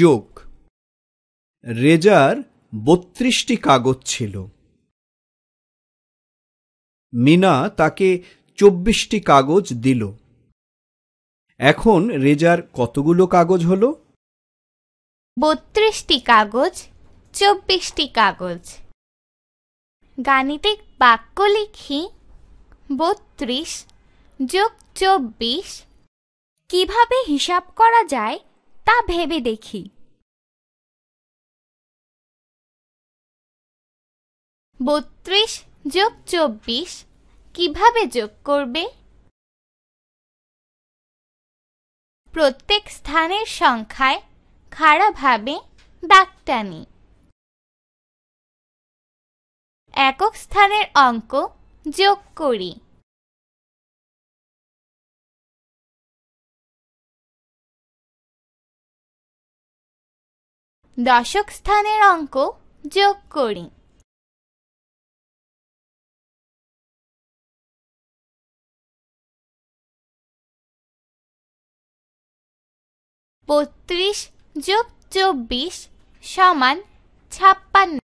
যোগ রেজার বত্রিশটি কাগজ ছিল মিনা তাকে চব্বিশটি কাগজ দিল এখন রেজার কতগুলো কাগজ হল বত্রিশটি কাগজ চব্বিশটি কাগজ গাণিতিক বাক্য লিখি বত্রিশ যোগ চব্বিশ কিভাবে হিসাব করা যায় তা ভেবে দেখি বত্রিশ যোগ চব্বিশ কিভাবে যোগ করবে প্রত্যেক স্থানের সংখ্যায় খাড়াভাবে দাগ টানি একক স্থানের অঙ্ক যোগ করি দশক স্থানের অঙ্ক যোগ করি বত্রিশ যোগ চব্বিশ সমান ছাপ্পান্ন